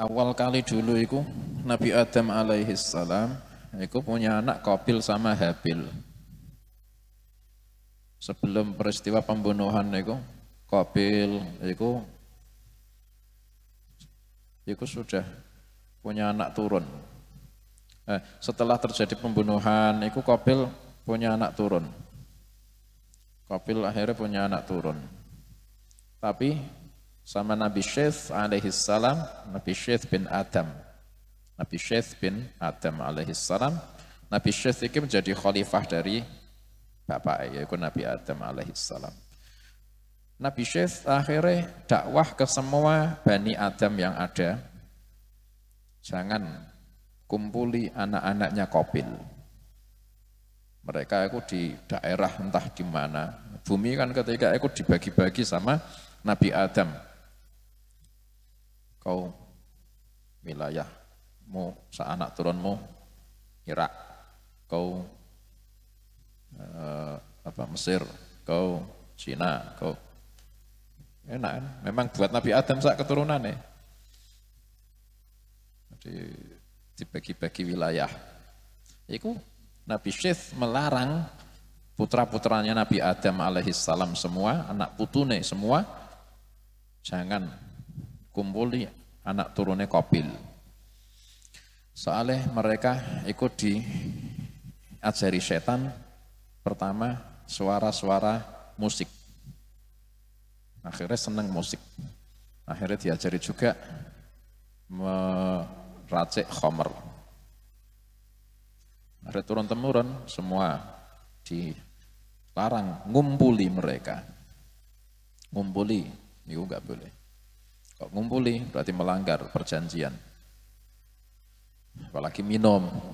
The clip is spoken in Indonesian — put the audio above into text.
awal kali dulu itu Nabi Adam alaihi salam itu punya anak kabil sama Habil. Sebelum peristiwa pembunuhan itu kabil, itu itu sudah punya anak turun. Eh, setelah terjadi pembunuhan itu kabil punya anak turun. Kabil akhirnya punya anak turun. Tapi sama Nabi Syekh alaihi salam, Nabi Syekh bin Adam. Nabi Syekh bin Adam alaihi salam. Nabi Syekh itu menjadi khalifah dari bapak yaitu Nabi Adam alaihi salam. Nabi Syekh akhirnya dakwah ke semua Bani Adam yang ada. Jangan kumpuli anak-anaknya kopil. Mereka itu di daerah entah di mana. Bumi kan ketika itu dibagi-bagi sama Nabi Adam kau wilayahmu, anak turunmu Irak, kau eh, apa Mesir, kau Cina, kau enak kan? Memang buat Nabi Adam sak keturunan ya. Jadi dibagi-bagi wilayah. itu Nabi Syekh melarang putra-putranya Nabi Adam alaihissalam semua, anak putune semua, jangan kumpuli anak turunnya Kopil. Soalnya mereka ikut di ajari setan pertama suara-suara musik. Akhirnya seneng musik. Akhirnya diajari juga meracik homer. Akhirnya turun-temurun semua di dilarang ngumpuli mereka. Ngumpuli, itu nggak boleh. Kok ngumpuli berarti melanggar perjanjian. Apalagi minum,